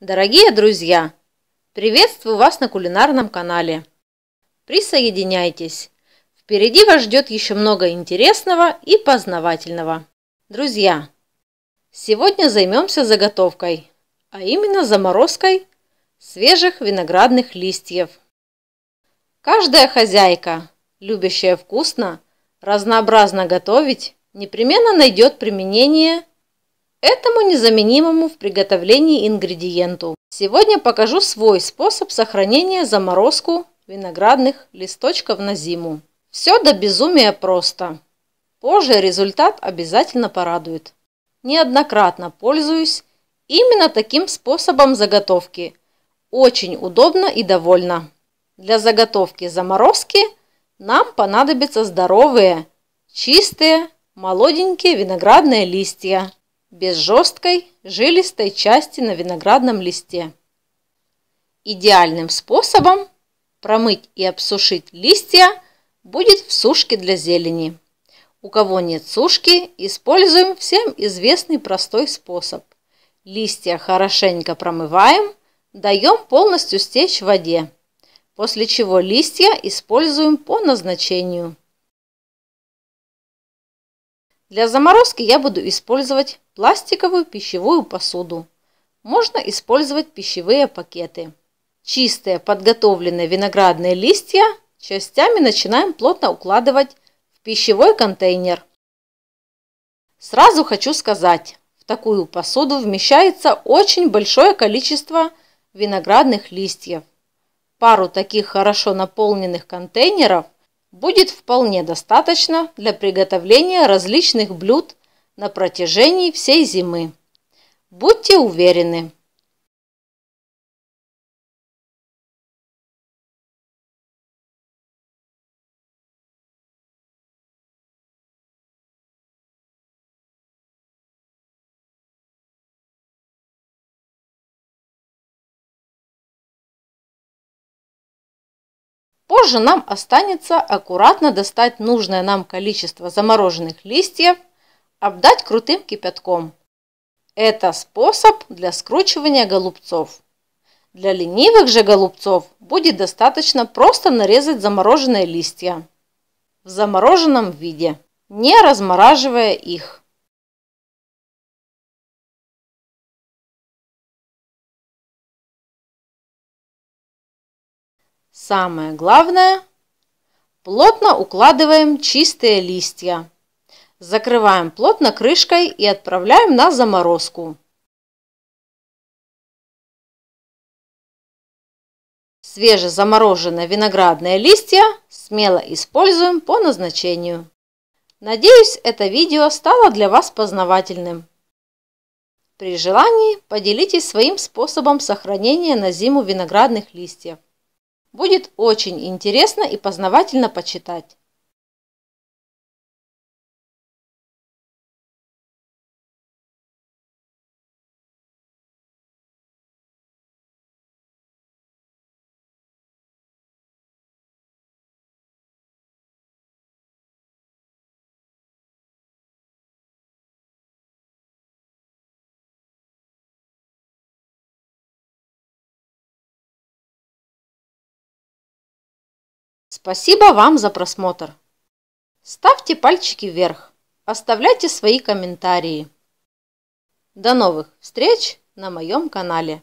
Дорогие друзья, приветствую вас на кулинарном канале. Присоединяйтесь. Впереди вас ждет еще много интересного и познавательного. Друзья, сегодня займемся заготовкой, а именно заморозкой свежих виноградных листьев. Каждая хозяйка, любящая вкусно, разнообразно готовить, непременно найдет применение этому незаменимому в приготовлении ингредиенту. Сегодня покажу свой способ сохранения заморозку виноградных листочков на зиму. Все до безумия просто. Позже результат обязательно порадует. Неоднократно пользуюсь именно таким способом заготовки. Очень удобно и довольно. Для заготовки заморозки нам понадобятся здоровые, чистые, молоденькие виноградные листья без жесткой, жилистой части на виноградном листе. Идеальным способом промыть и обсушить листья будет в сушке для зелени. У кого нет сушки, используем всем известный простой способ. Листья хорошенько промываем, даем полностью стечь в воде, после чего листья используем по назначению. Для заморозки я буду использовать пластиковую пищевую посуду. Можно использовать пищевые пакеты. Чистые подготовленные виноградные листья частями начинаем плотно укладывать в пищевой контейнер. Сразу хочу сказать, в такую посуду вмещается очень большое количество виноградных листьев. Пару таких хорошо наполненных контейнеров – будет вполне достаточно для приготовления различных блюд на протяжении всей зимы. Будьте уверены! Позже нам останется аккуратно достать нужное нам количество замороженных листьев, обдать крутым кипятком. Это способ для скручивания голубцов. Для ленивых же голубцов будет достаточно просто нарезать замороженные листья в замороженном виде, не размораживая их. Самое главное – плотно укладываем чистые листья. Закрываем плотно крышкой и отправляем на заморозку. Свежезамороженные виноградные листья смело используем по назначению. Надеюсь, это видео стало для вас познавательным. При желании поделитесь своим способом сохранения на зиму виноградных листьев. Будет очень интересно и познавательно почитать. Спасибо вам за просмотр. Ставьте пальчики вверх, оставляйте свои комментарии. До новых встреч на моем канале.